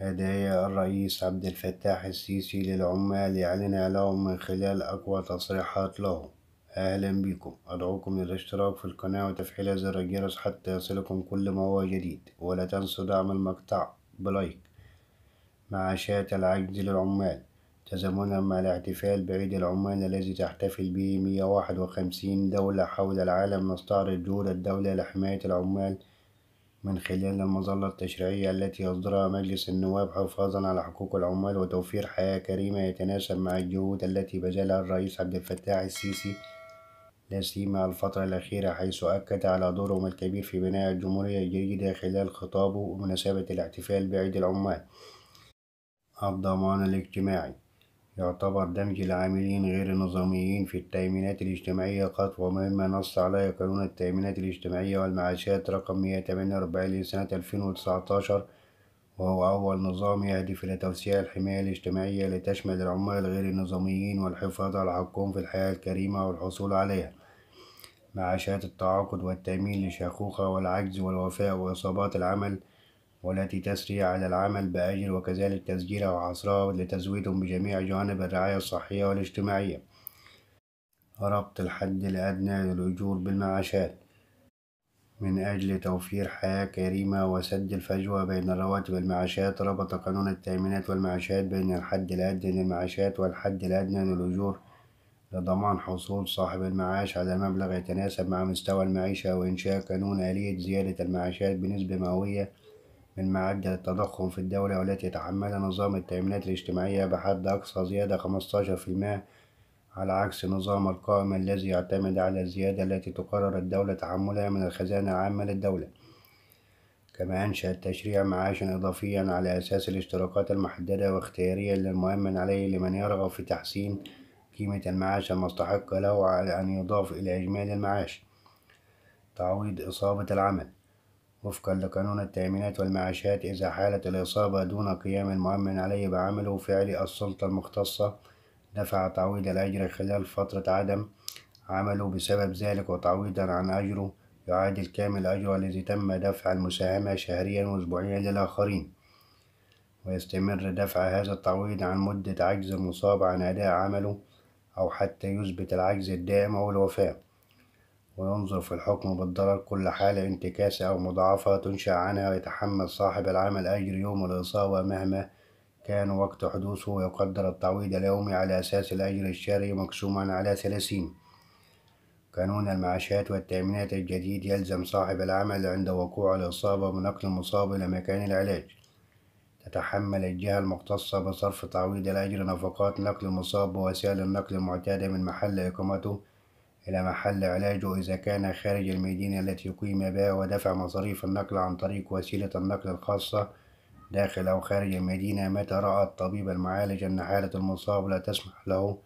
هدايا الرئيس عبد الفتاح السيسي للعمال يعلنها لهم من خلال أقوى تصريحات له أهلا بكم أدعوكم للاشتراك في القناة وتفعيل زر الجرس حتى يصلكم كل ما هو جديد ولا تنسوا دعم المقطع بلايك معاشات العجز للعمال تزامنا مع الاحتفال بعيد العمال الذي تحتفل به 151 دولة حول العالم نستعرض دور الدولة لحماية العمال من خلال المظلة التشريعية التي يصدرها مجلس النواب حفاظًا على حقوق العمال وتوفير حياة كريمة يتناسب مع الجهود التي بذلها الرئيس عبد الفتاح السيسي لا سيما الفترة الأخيرة حيث أكد على دورهم الكبير في بناء الجمهورية الجديدة خلال خطابه بمناسبة الاحتفال بعيد العمال الضمان الاجتماعي يعتبر دمج العاملين غير النظاميين في التأمينات الاجتماعية خطوة مهمة نص عليها قانون التأمينات الاجتماعية والمعاشات رقم 148 لسنة 2019 وهو أول نظام يهدف إلى توسيع الحماية الاجتماعية لتشمل العمال غير النظاميين والحفاظ على حقهم في الحياة الكريمة والحصول عليها معاشات التعاقد والتأمين للشيخوخة والعجز والوفاء وإصابات العمل والتي تسري على العمل بأجل وكذلك تسجيلها وحصرها لتزويدهم بجميع جوانب الرعاية الصحية والاجتماعية ربط الحد الأدنى للأجور بالمعاشات من أجل توفير حياة كريمة وسد الفجوة بين الرواتب والمعاشات ربط قانون التأمينات والمعاشات بين الحد الأدنى للمعاشات والحد الأدنى للأجور لضمان حصول صاحب المعاش على مبلغ يتناسب مع مستوى المعيشة وإنشاء قانون آلية زيادة المعاشات بنسبة مئوية من معدل التضخم في الدولة والتي يتحملها نظام التأمينات الاجتماعية بحد أقصى زيادة 15% على عكس نظام القائم الذي يعتمد على الزيادة التي تقرر الدولة تحملها من الخزانة العامة للدولة كما أنشأ التشريع معاشا إضافيا على أساس الاشتراكات المحددة واختياريا للمؤمن عليه لمن يرغب في تحسين قيمة المعاش المستحق له على أن يضاف إلى إجمالي المعاش تعويض إصابة العمل وفقا لقانون التأمينات والمعاشات إذا حالت الإصابة دون قيام المؤمن عليه بعمله فعل السلطة المختصة دفع تعويض الأجر خلال فترة عدم عمله بسبب ذلك وتعويضا عن أجره يعادل كامل أجره الذي تم دفع المساهمة شهريا وأسبوعيا للآخرين ويستمر دفع هذا التعويض عن مدة عجز المصاب عن أداء عمله أو حتى يثبت العجز الدائم أو الوفاة وينظر في الحكم بالضرر كل حالة انتكاسة أو مضاعفة تنشأ عنها ويتحمل صاحب العمل أجر يوم الإصابة مهما كان وقت حدوثه ويقدر التعويض اليومي على أساس الأجر الشهري مقسوما على ثلاثين قانون المعاشات والتأمينات الجديد يلزم صاحب العمل عند وقوع الإصابة بنقل المصاب إلى مكان العلاج تتحمل الجهة المختصة بصرف تعويض الأجر نفقات نقل المصاب بوسائل النقل المعتادة من محل إقامته إلى محل علاجه إذا كان خارج المدينة التي يقيم بها ودفع مصاريف النقل عن طريق وسيلة النقل الخاصة داخل أو خارج المدينة متى رأى الطبيب المعالج أن حالة المصاب لا تسمح له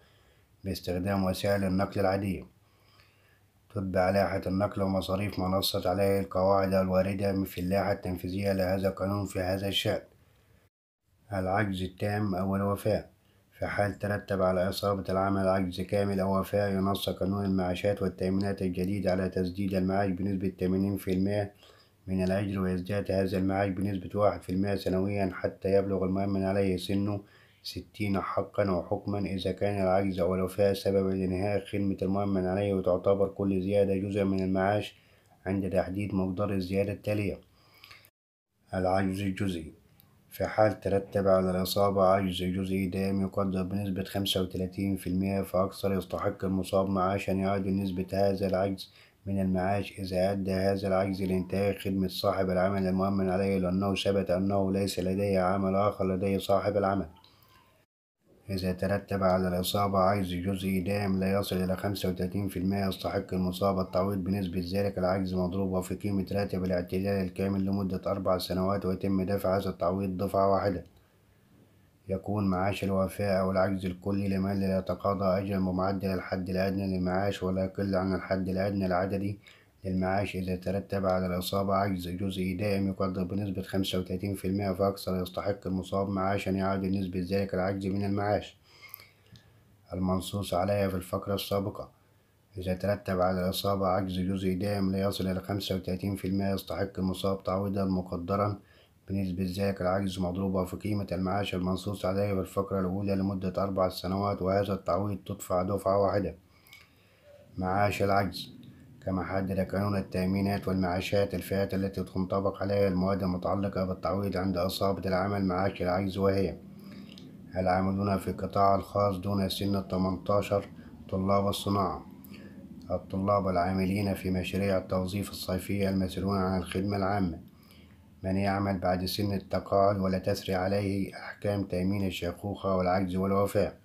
باستخدام وسائل النقل العادية تتبع لائحة النقل ومصاريف منصة عليه القواعد الواردة في اللائحة التنفيذية لهذا القانون في هذا الشأن العجز التام أو الوفاة في حال ترتب على إصابة العمل عجز كامل أو وفاة ينص قانون المعاشات والتأمينات الجديد على تسديد المعاش بنسبة 80% من الأجر ويزداد هذا المعاش بنسبة 1% سنويا حتى يبلغ المؤمن عليه سنه ستين حقا وحكما إذا كان العجز أو الوفاة سبب لإنهاء خدمة المؤمن عليه وتعتبر كل زيادة جزء من المعاش عند تحديد مقدار الزيادة التالية العجز الجزئي في حال ترتب على الإصابة عجز جزئي دائم يقدر بنسبة خمسة وتلاتين في المئة فأكثر يستحق المصاب معاشا يعادل نسبة هذا العجز من المعاش إذا أدى هذا العجز لانتهاء خدمة صاحب العمل المؤمن عليه لأنه ثبت أنه ليس لديه عمل آخر لديه صاحب العمل إذا ترتب على الإصابة عجز جزئي دائم لا يصل إلى خمسة وتلاتين في المائة يستحق المصابة التعويض بنسبة ذلك العجز مضروبة في قيمة راتب الاعتدال الكامل لمدة أربع سنوات ويتم دفع هذا التعويض دفعة واحدة يكون معاش الوفاء أو العجز الكلي لمن لا يتقاضى أجل بمعدل الحد الأدنى للمعاش ولا يقل عن الحد الأدنى العددي للمعاش إذا ترتب على الإصابة عجز جزئي دائم يقدر بنسبة خمسة وتلاتين في المائة فأكثر يستحق المصاب معاشا يعادل نسبة ذلك العجز من المعاش المنصوص عليها في الفقرة السابقة إذا ترتب على الإصابة عجز جزئي دائم لا يصل إلى خمسة وتلاتين في المائة يستحق المصاب تعويضا مقدرا بنسبة ذلك العجز مضروبة في قيمة المعاش المنصوص عليها في الفقرة الأولى لمدة أربع سنوات وهذا التعويض تدفع دفعة واحدة معاش العجز كما حدد قانون التأمينات والمعاشات الفئات التي تنطبق عليها المواد المتعلقة بالتعويض عند إصابة العمل معاش العجز وهي العاملون في القطاع الخاص دون سن التمنتاشر طلاب الصناعة الطلاب العاملين في مشاريع التوظيف الصيفية المسؤولون عن الخدمة العامة من يعمل بعد سن التقاعد ولا تسري عليه أحكام تأمين الشيخوخة والعجز والوفاة